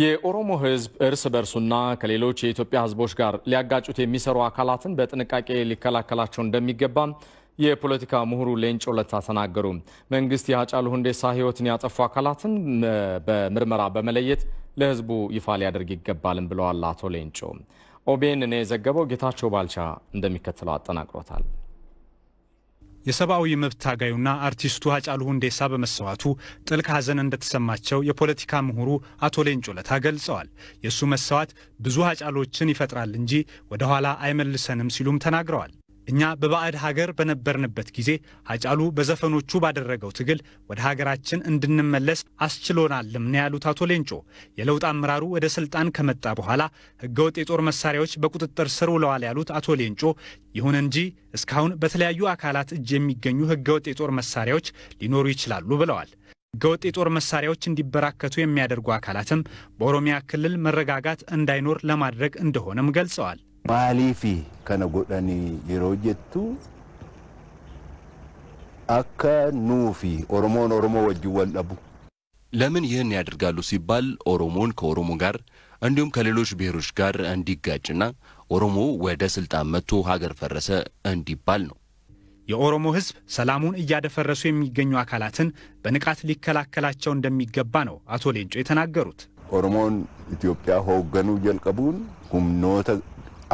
የኦሮሞ ህዝብ እርስ በርሱና ከሌሎች የኢትዮጵያ ህዝቦች ጋር ሊያጋጩት የሚሰሩ አካላትን በጥንቃቄ ሊከላከላቸው እንደሚገባ የፖለቲካ ምሁሩ ሌንጮ ለታ ተናገሩ። መንግስት የሀጫሉ ሁንዴሳ ህይወትን ያጠፉ አካላትን በምርመራ በመለየት ለህዝቡ ይፋ ሊያደርግ ይገባልም ብለዋል አቶ ሌንጮ። ኦቤን ኦቤንን የዘገበው ጌታቸው ባልቻ እንደሚከተለው አጠናቅሮታል። የሰብአዊ መብት ታጋዩና አርቲስቱ ሀጫሉ ሁንዴሳ በመሰዋቱ ጥልቅ ሐዘን እንደተሰማቸው የፖለቲካ ምሁሩ አቶ ሌንጮ ለታ ገልጸዋል። የእሱ መሰዋት ብዙ ሀጫሎችን ይፈጥራል እንጂ ወደ ኋላ አይመልሰንም ሲሉም ተናግረዋል። እኛ በባዕድ ሀገር በነበርንበት ጊዜ አጫሉ በዘፈኖቹ ባደረገው ትግል ወደ ሀገራችን እንድንመለስ አስችሎናልም ነው ያሉት አቶ ሌንጮ። የለውጥ አመራሩ ወደ ስልጣን ከመጣ በኋላ ህገወጥ የጦር መሳሪያዎች በቁጥጥር ስር ውለዋል ያሉት አቶ ሌንጮ፣ ይሁን እንጂ እስካሁን በተለያዩ አካላት እጅ የሚገኙ ህገወጥ የጦር መሳሪያዎች ሊኖሩ ይችላሉ ብለዋል። ህገወጥ የጦር መሳሪያዎች እንዲበራከቱ የሚያደርጉ አካላትም በኦሮሚያ ክልል መረጋጋት እንዳይኖር ለማድረግ እንደሆነም ገልጸዋል። maaliifi kana godhanii yeroo jettu akka nuu fi oromoon oromoo wajjin wal dhabu ለምን ይህን ያደርጋሉ ሲባል ኦሮሞን ከኦሮሞ ጋር እንዲሁም ከሌሎች ብሔሮች ጋር እንዲጋጭና ኦሮሞ ወደ ስልጣን መጥቶ ሀገር ፈረሰ እንዲባል ነው። የኦሮሞ ሕዝብ ሰላሙን እያደፈረሱ የሚገኙ አካላትን በንቃት ሊከላከላቸው እንደሚገባ ነው አቶ ሌንጮ የተናገሩት። ኦሮሞን ኢትዮጵያ ሆገኑ ጀልቀቡን ሁምኖተ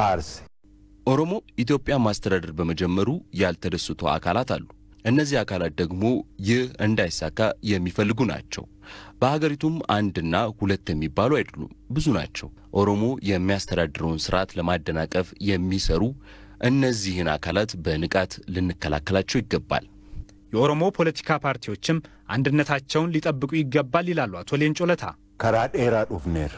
አርሲ ኦሮሞ ኢትዮጵያ ማስተዳደር በመጀመሩ ያልተደሰቱ አካላት አሉ። እነዚህ አካላት ደግሞ ይህ እንዳይሳካ የሚፈልጉ ናቸው። በሀገሪቱም አንድና ሁለት የሚባሉ አይደሉም፣ ብዙ ናቸው። ኦሮሞ የሚያስተዳድረውን ስርዓት ለማደናቀፍ የሚሰሩ እነዚህን አካላት በንቃት ልንከላከላቸው ይገባል። የኦሮሞ ፖለቲካ ፓርቲዎችም አንድነታቸውን ሊጠብቁ ይገባል ይላሉ አቶ ሌንጮ ለታ ከራ ዱፍኔር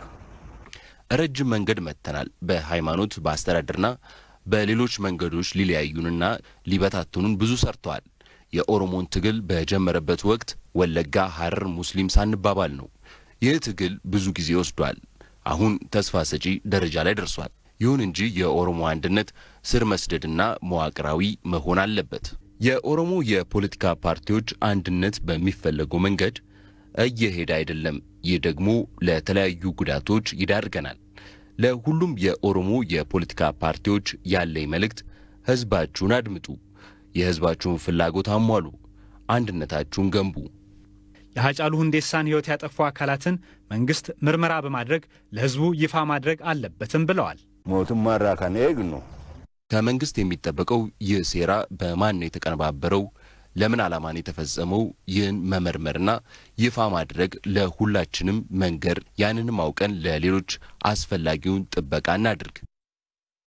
ረጅም መንገድ መጥተናል። በሃይማኖት በአስተዳደርና በሌሎች መንገዶች ሊለያዩንና ሊበታትኑን ብዙ ሰርተዋል። የኦሮሞን ትግል በጀመረበት ወቅት ወለጋ፣ ሐረር ሙስሊም ሳንባባል ነው። ይህ ትግል ብዙ ጊዜ ወስዷል። አሁን ተስፋ ሰጪ ደረጃ ላይ ደርሷል። ይሁን እንጂ የኦሮሞ አንድነት ስር መስደድና መዋቅራዊ መሆን አለበት። የኦሮሞ የፖለቲካ ፓርቲዎች አንድነት በሚፈለገው መንገድ እየሄደ አይደለም። ይህ ደግሞ ለተለያዩ ጉዳቶች ይዳርገናል። ለሁሉም የኦሮሞ የፖለቲካ ፓርቲዎች ያለኝ መልእክት ህዝባችሁን አድምጡ፣ የህዝባችሁን ፍላጎት አሟሉ፣ አንድነታችሁን ገንቡ። የሀጫሉ ሁንዴሳን ህይወት ያጠፉ አካላትን መንግስት ምርመራ በማድረግ ለህዝቡ ይፋ ማድረግ አለበትም ብለዋል። ነው ከመንግስት የሚጠበቀው ይህ ሴራ በማን ነው የተቀነባበረው? ለምን ዓላማን የተፈጸመው ይህን መመርመርና ይፋ ማድረግ ለሁላችንም መንገር፣ ያንንም አውቀን ለሌሎች አስፈላጊውን ጥበቃ እናድርግ።